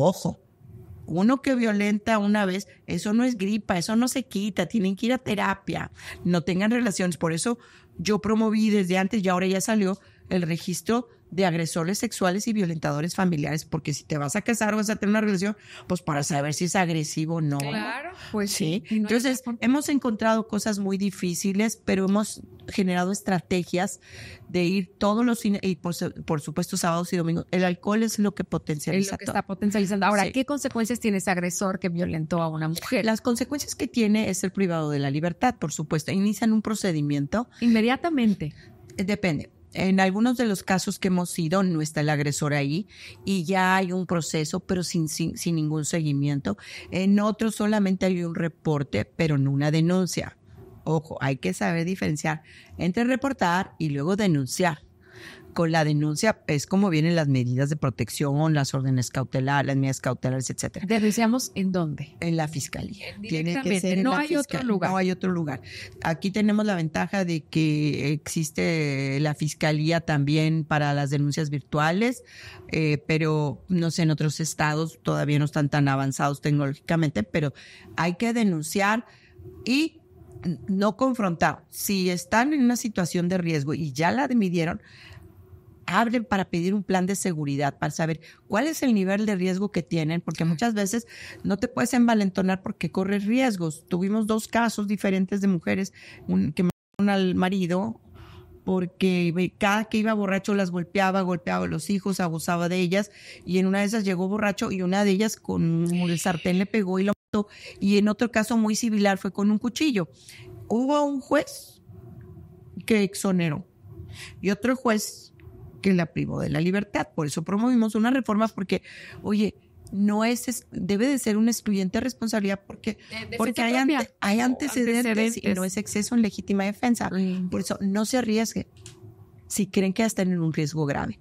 Ojo, uno que violenta una vez, eso no es gripa, eso no se quita, tienen que ir a terapia, no tengan relaciones. Por eso yo promoví desde antes y ahora ya salió el registro de agresores sexuales y violentadores familiares, porque si te vas a casar o vas a tener una relación, pues para saber si es agresivo o no. Claro, pues sí. Entonces, hemos encontrado cosas muy difíciles, pero hemos generado estrategias de ir todos los y por, supuesto sábados y domingos. El alcohol es lo que potencializa. Es lo está potencializando. Ahora, ¿qué consecuencias tiene ese agresor que violentó a una mujer? Las consecuencias que tiene es ser privado de la libertad, por supuesto. Inician un procedimiento. Inmediatamente. Eh, depende en algunos de los casos que hemos ido no está el agresor ahí y ya hay un proceso, pero sin, sin, sin ningún seguimiento. En otros solamente hay un reporte, pero no una denuncia. Ojo, hay que saber diferenciar entre reportar y luego denunciar con la denuncia es como vienen las medidas de protección, las órdenes cautelares, las medidas cautelares, etcétera. ¿Denunciamos en dónde? En la fiscalía. Eh, Tiene que ser en no hay otro lugar. hay otro lugar. Aquí tenemos la ventaja de que existe la fiscalía también para las denuncias virtuales, eh, pero no sé, en otros estados todavía no están tan avanzados tecnológicamente, pero hay que denunciar y no confrontar. Si están en una situación de riesgo y ya la admitieron, abren para pedir un plan de seguridad, para saber cuál es el nivel de riesgo que tienen, porque muchas veces no te puedes envalentonar porque corres riesgos. Tuvimos dos casos diferentes de mujeres que mataron al marido porque cada que iba borracho las golpeaba, golpeaba a los hijos, abusaba de ellas, y en una de esas llegó borracho y una de ellas con el sartén le pegó y lo y en otro caso muy similar fue con un cuchillo. Hubo un juez que exoneró y otro juez que la privó de la libertad. Por eso promovimos una reforma porque, oye, no es, debe de ser una excluyente responsabilidad porque, porque hay, antecedentes, y no es exceso en legítima defensa. Por eso no se arriesgue si creen que están en un riesgo grave.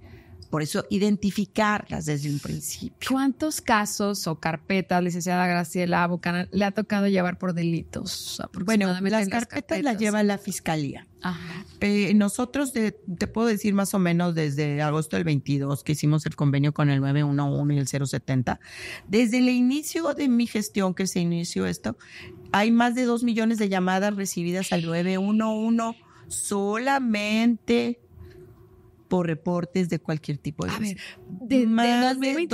Por eso identificarlas desde un principio. ¿Cuántos casos o carpetas, licenciada Graciela bocana le ha tocado llevar por delitos? Bueno, las, carpetas, las lleva la fiscalía. Eh, nosotros, te puedo decir más o menos desde agosto del 22 que hicimos el convenio con el 911 y el 070, desde el inicio de mi gestión que se inició esto, hay más de dos millones de llamadas recibidas al 911 solamente por reportes de cualquier tipo de... A ver, de, más de,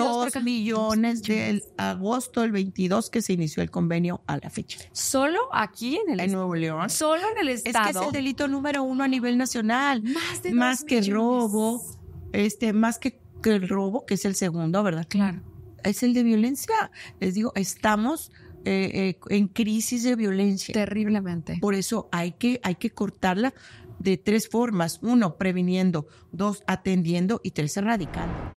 millones del agosto del 22 que se inició el convenio a la fecha. Solo aquí en el en Nuevo León. Solo en el estado. Es que es el delito número uno a nivel nacional. Más, de más que robo, este, más que, que el robo, que es el segundo, ¿verdad? Claro. Es el de violencia. Les digo, estamos eh, eh, en crisis de violencia. Terriblemente. Por eso hay que, hay que cortarla de tres formas. Uno, previniendo. Dos, atendiendo. Y tres, erradicando.